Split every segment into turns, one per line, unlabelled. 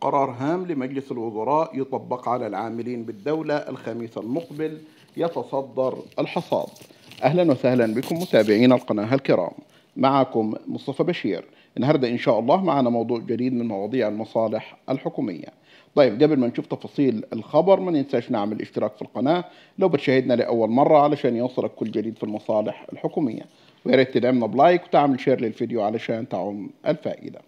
قرار هام لمجلس الوزراء يطبق على العاملين بالدولة الخميس المقبل يتصدر الحصاد أهلا وسهلا بكم متابعين القناة الكرام معكم مصطفى بشير النهاردة إن شاء الله معنا موضوع جديد من مواضيع المصالح الحكومية طيب قبل ما نشوف تفاصيل الخبر ما ننساش نعمل اشتراك في القناة لو بتشاهدنا لأول مرة علشان يوصلك كل جديد في المصالح الحكومية ويا ريت تدعمنا بلايك وتعمل شير للفيديو علشان تعم الفائدة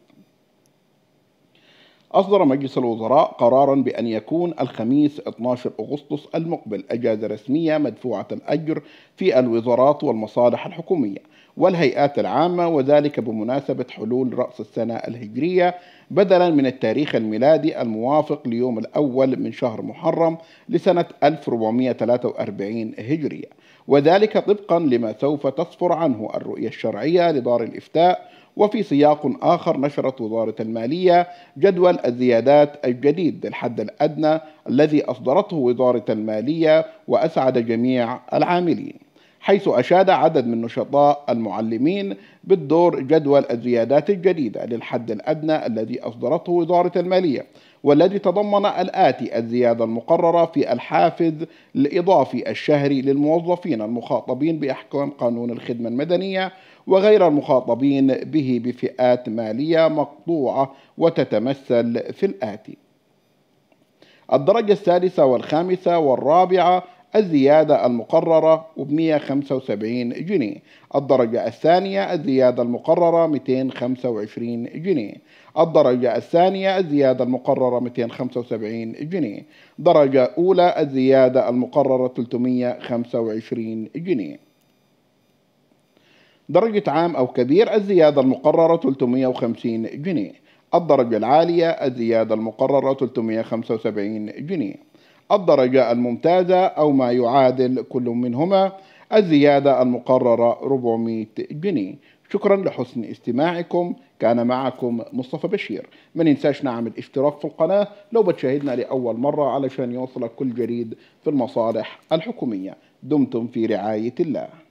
أصدر مجلس الوزراء قرارا بأن يكون الخميس 12 أغسطس المقبل أجازة رسمية مدفوعة الأجر في الوزارات والمصالح الحكومية والهيئات العامة وذلك بمناسبة حلول رأس السنة الهجرية بدلا من التاريخ الميلادي الموافق ليوم الأول من شهر محرم لسنة 1443 هجرية وذلك طبقا لما سوف تصفر عنه الرؤية الشرعية لدار الإفتاء وفي سياق آخر نشرت وزارة المالية جدول الزيادات الجديد للحد الأدنى الذي أصدرته وزارة المالية وأسعد جميع العاملين حيث أشاد عدد من نشطاء المعلمين بالدور جدول الزيادات الجديدة للحد الأدنى الذي أصدرته وزارة المالية والذي تضمن الآتي الزيادة المقررة في الحافز الإضافي الشهري للموظفين المخاطبين بأحكام قانون الخدمة المدنية وغير المخاطبين به بفئات مالية مقطوعة وتتمثل في الآتي الدرجة الثالثة والخامسة والرابعة الزيادة المقررة ب 175 جنيه الدرجة الثانية الزيادة المقررة 225 جنيه الدرجة الثانية الزيادة المقررة 275 جنيه درجة أولى الزيادة المقررة 325 جنيه درجة عام أو كبير الزيادة المقررة 350 جنيه الدرجة العالية الزيادة المقررة 375 جنيه الدرجة الممتازة أو ما يعادل كل منهما الزيادة المقررة 400 جنيه شكرا لحسن استماعكم كان معكم مصطفى بشير ما ننساش نعمل اشتراك في القناة لو بتشاهدنا لأول مرة علشان يوصلك كل جديد في المصالح الحكومية دمتم في رعاية الله